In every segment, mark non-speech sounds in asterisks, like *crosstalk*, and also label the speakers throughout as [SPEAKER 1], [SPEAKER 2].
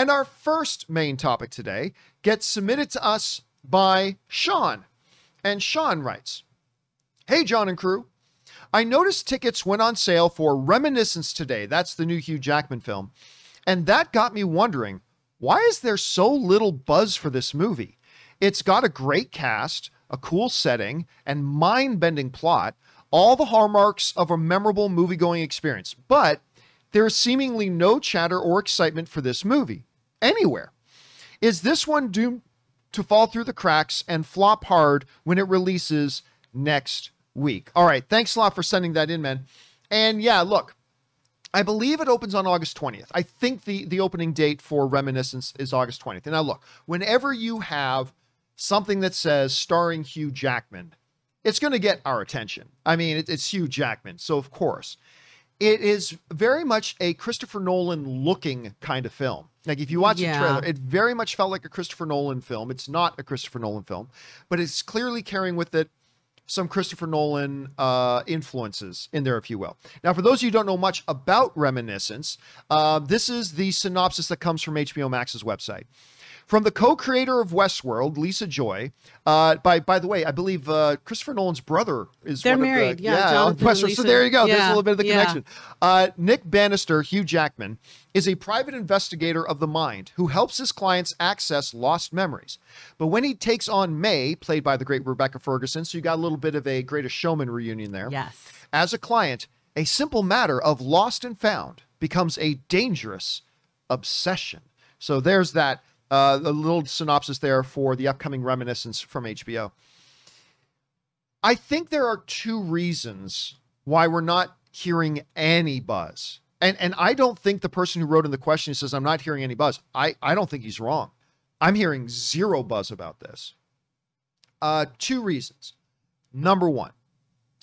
[SPEAKER 1] And our first main topic today gets submitted to us by Sean. And Sean writes Hey, John and crew. I noticed tickets went on sale for Reminiscence today. That's the new Hugh Jackman film. And that got me wondering why is there so little buzz for this movie? It's got a great cast, a cool setting, and mind bending plot, all the hallmarks of a memorable movie going experience. But there is seemingly no chatter or excitement for this movie anywhere. Is this one doomed to fall through the cracks and flop hard when it releases next week? All right. Thanks a lot for sending that in, man. And yeah, look, I believe it opens on August 20th. I think the, the opening date for Reminiscence is August 20th. And now, look, whenever you have something that says starring Hugh Jackman, it's going to get our attention. I mean, it, it's Hugh Jackman. So, of course it is very much a Christopher Nolan looking kind of film. Like if you watch yeah. the trailer, it very much felt like a Christopher Nolan film. It's not a Christopher Nolan film, but it's clearly carrying with it some Christopher Nolan uh, influences in there, if you will. Now, for those of you who don't know much about Reminiscence, uh, this is the synopsis that comes from HBO Max's website from the co-creator of Westworld, Lisa Joy. Uh, by by the way, I believe uh, Christopher Nolan's brother is. They're married, the, yeah. yeah so there you go. Yeah. There's a little bit of the connection. Yeah. Uh, Nick Bannister, Hugh Jackman, is a private investigator of the mind who helps his clients access lost memories. But when he takes on May, played by the great Rebecca Ferguson, so you got a little bit of a Greatest Showman reunion there. Yes. As a client, a simple matter of lost and found becomes a dangerous obsession. So there's that uh, a little synopsis there for the upcoming Reminiscence from HBO. I think there are two reasons why we're not hearing any buzz. And and I don't think the person who wrote in the question says I'm not hearing any buzz. I I don't think he's wrong. I'm hearing zero buzz about this. Uh, two reasons. Number one,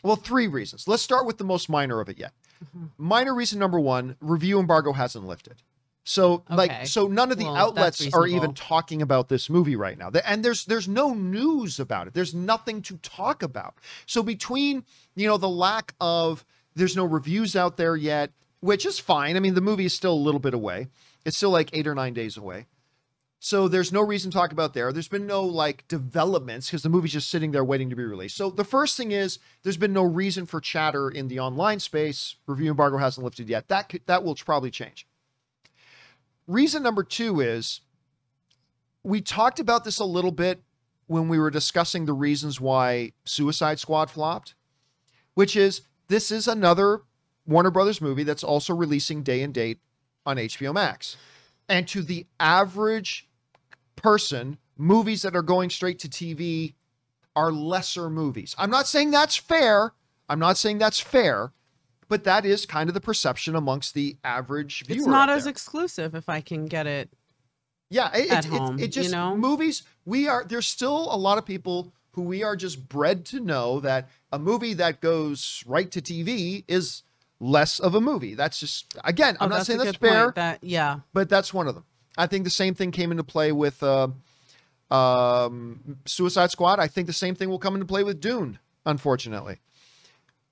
[SPEAKER 1] well, three reasons. Let's start with the most minor of it yet. Mm-hmm. Minor reason number one: review embargo hasn't lifted. So okay. like so none of the well, outlets are even talking about this movie right now. And there's there's no news about it. There's nothing to talk about. So between, you know, the lack of there's no reviews out there yet, which is fine. I mean, the movie is still a little bit away. It's still like 8 or 9 days away. So there's no reason to talk about there. There's been no like developments because the movie's just sitting there waiting to be released. So the first thing is there's been no reason for chatter in the online space. Review embargo hasn't lifted yet. That could, that will probably change. Reason number two is we talked about this a little bit when we were discussing the reasons why Suicide Squad flopped, which is this is another Warner Brothers movie that's also releasing day and date on HBO Max. And to the average person, movies that are going straight to TV are lesser movies. I'm not saying that's fair. I'm not saying that's fair, but that is kind of the perception amongst the average viewer. It's not as there.
[SPEAKER 2] exclusive if I can get it.
[SPEAKER 1] Yeah, it, at it, home, it, it just you know? movies. We are there's still a lot of people who we are just bred to know that a movie that goes right to TV is less of a movie. That's just again, I'm oh, not that's saying that's fair.
[SPEAKER 2] That yeah,
[SPEAKER 1] but that's one of them. I think the same thing came into play with uh, um, Suicide Squad. I think the same thing will come into play with Dune. Unfortunately,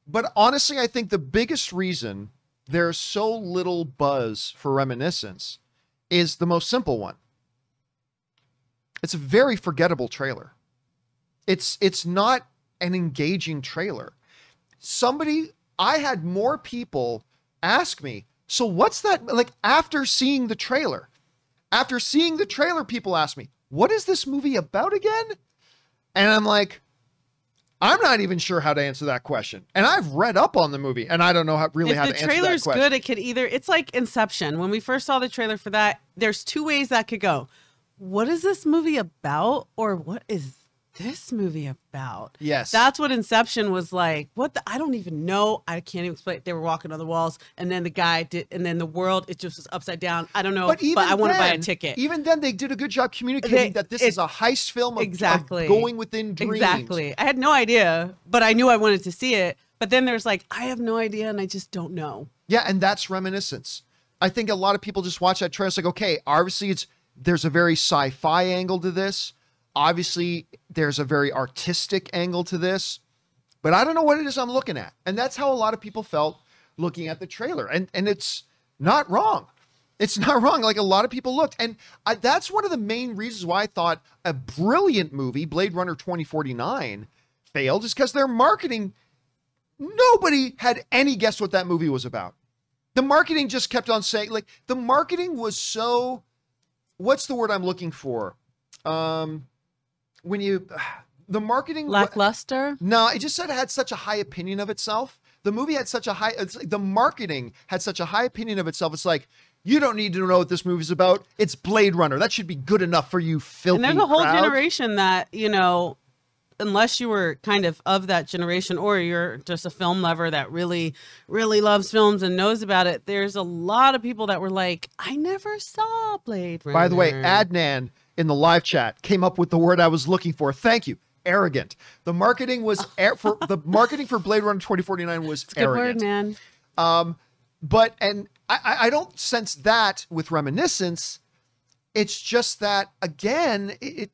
[SPEAKER 1] but honestly, I think the biggest reason there's so little buzz for Reminiscence is the most simple one. It's a very forgettable trailer. It's it's not an engaging trailer. Somebody I had more people ask me, "So what's that like after seeing the trailer?" After seeing the trailer, people ask me, "What is this movie about again?" And I'm like, I'm not even sure how to answer that question. And I've read up on the movie and I don't know how really if how to answer that question. the trailer's good,
[SPEAKER 2] it could either it's like Inception. When we first saw the trailer for that, there's two ways that could go. What is this movie about or what is this movie about? Yes. That's what Inception was like. What the, I don't even know. I can't even explain. They were walking on the walls and then the guy did, and then the world, it just was upside down. I don't know, but, even but I want to buy a ticket.
[SPEAKER 1] Even then they did a good job communicating they, that this it, is a heist film of, exactly. Of going within dreams. Exactly. I
[SPEAKER 2] had no idea, but I knew I wanted to see it. But then there's like, I have no idea and I
[SPEAKER 1] just don't know. Yeah. And that's reminiscence. I think a lot of people just watch that trailer. It's like, okay, obviously it's, there's a very sci-fi angle to this Obviously, there's a very artistic angle to this, but I don't know what it is I'm looking at. And that's how a lot of people felt looking at the trailer. And and it's not wrong. It's *laughs* not wrong. Like a lot of people looked. And I, that's one of the main reasons why I thought a brilliant movie, Blade Runner 2049, failed, is because their marketing, nobody had any guess what that movie was about. The marketing just kept on saying, like, the marketing was so, what's the word I'm looking for? Um, when you *sighs* the marketing lackluster. No, it just said it had such a high opinion of itself. The movie had such a high. Like the marketing had such a high opinion of itself. It's like you don't need to know what this movie's about. It's Blade Runner. That should be good enough for you, filthy. And there's a whole generation
[SPEAKER 2] that you know, unless you were kind of of that generation, or you're just a film lover that really, really loves films and knows about it. There's a lot of people that were like, I never saw Blade Runner. By the way,
[SPEAKER 1] Adnan in the live chat came up with the word I was looking for. Thank you. Arrogant. The marketing was ar- *laughs* for the marketing for Blade Runner 2049 was good arrogant. Good word, man. Um, but and I, I don't sense that with reminiscence. It's just that again, it,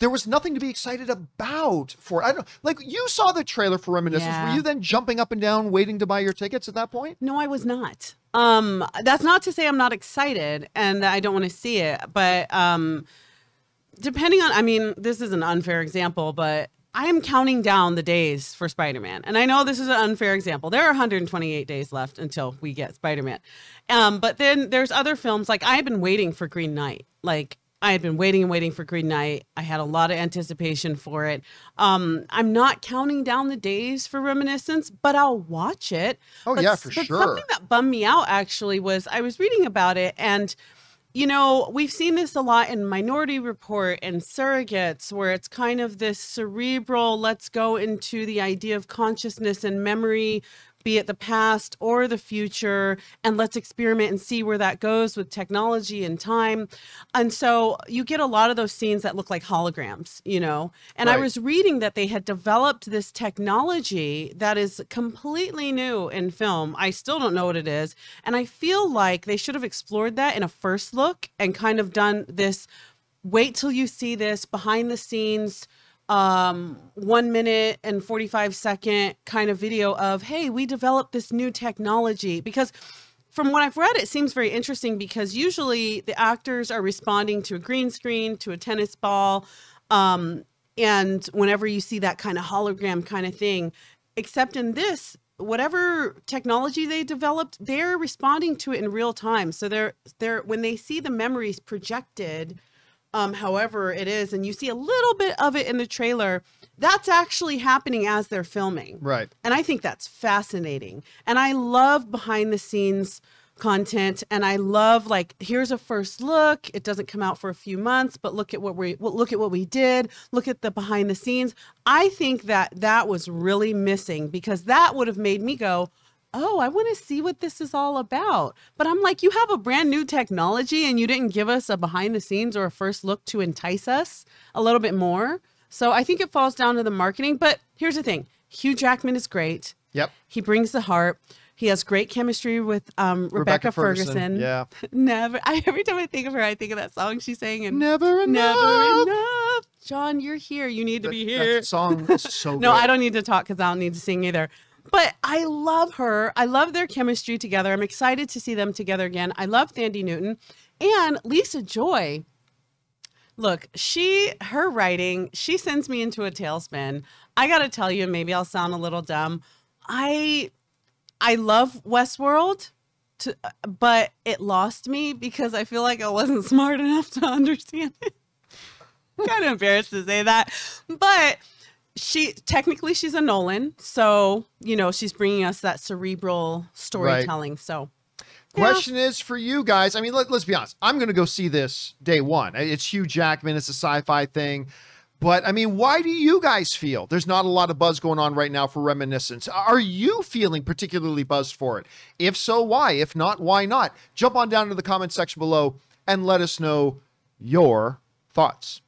[SPEAKER 1] there was nothing to be excited about for I don't like you saw the trailer for Reminiscence. Yeah. Were you then jumping up and down waiting to buy your tickets at that point? No, I was not.
[SPEAKER 2] Um that's not to say I'm not excited and I don't want to see it, but um depending on I mean, this is an unfair example, but I am counting down the days for Spider-Man. And I know this is an unfair example. There are 128 days left until we get Spider-Man. Um, but then there's other films like I've been waiting for Green Knight. Like I had been waiting and waiting for Green Knight. I had a lot of anticipation for it. Um, I'm not counting down the days for Reminiscence, but I'll watch it. Oh but, yeah, for sure. Something that bummed me out actually was I was reading about it, and you know we've seen this a lot in Minority Report and Surrogates, where it's kind of this cerebral. Let's go into the idea of consciousness and memory be it the past or the future, and let's experiment and see where that goes with technology and time. And so you get a lot of those scenes that look like holograms, you know. And right. I was reading that they had developed this technology that is completely new in film. I still don't know what it is. And I feel like they should have explored that in a first look and kind of done this wait till you see this behind the scenes um, one minute and 45 second kind of video of, hey, we developed this new technology. Because from what I've read, it seems very interesting because usually the actors are responding to a green screen, to a tennis ball. Um, and whenever you see that kind of hologram kind of thing, except in this, whatever technology they developed, they're responding to it in real time. So they're they're when they see the memories projected um, however it is, and you see a little bit of it in the trailer, that's actually happening as they're filming. Right. And I think that's fascinating. And I love behind the scenes content and I love like here's a first look it doesn't come out for a few months but look at what we look at what we did look at the behind the scenes I think that that was really missing because that would have made me go oh, I want to see what this is all about. But I'm like, you have a brand new technology and you didn't give us a behind the scenes or a first look to entice us a little bit more. So I think it falls down to the marketing. But here's the thing Hugh Jackman is great. Yep. He brings the heart. He has great chemistry with um, Rebecca, Rebecca Ferguson. Ferguson. Yeah. *laughs* Never. I, every time I think of her, I think of that song she's singing. and Never Enough. Never Enough. John, you're here. You need to that, be here.
[SPEAKER 1] That song is so *laughs* No, I don't
[SPEAKER 2] need to talk because I don't need to sing either but I love her. I love their chemistry together. I'm excited to see them together again. I love Thandi Newton and Lisa Joy. Look, she her writing, she sends me into a tailspin. I got to tell you, maybe I'll sound a little dumb. I I love Westworld. To, but it lost me because I feel like I wasn't *laughs* smart enough to understand it. *laughs* kind of embarrassed to say that, but she technically she's a Nolan, so you know she's bringing us that cerebral storytelling. Right. So,
[SPEAKER 1] question is for you guys. I mean, let, us be honest. I'm going to go see this day one. It's Hugh Jackman. It's a sci-fi thing. But I mean, why do you guys feel there's not a lot of buzz going on right now for reminiscence? Are you feeling particularly buzzed for it? If so, why? If not, why not? Jump on down to the comment section below and let us know your thoughts.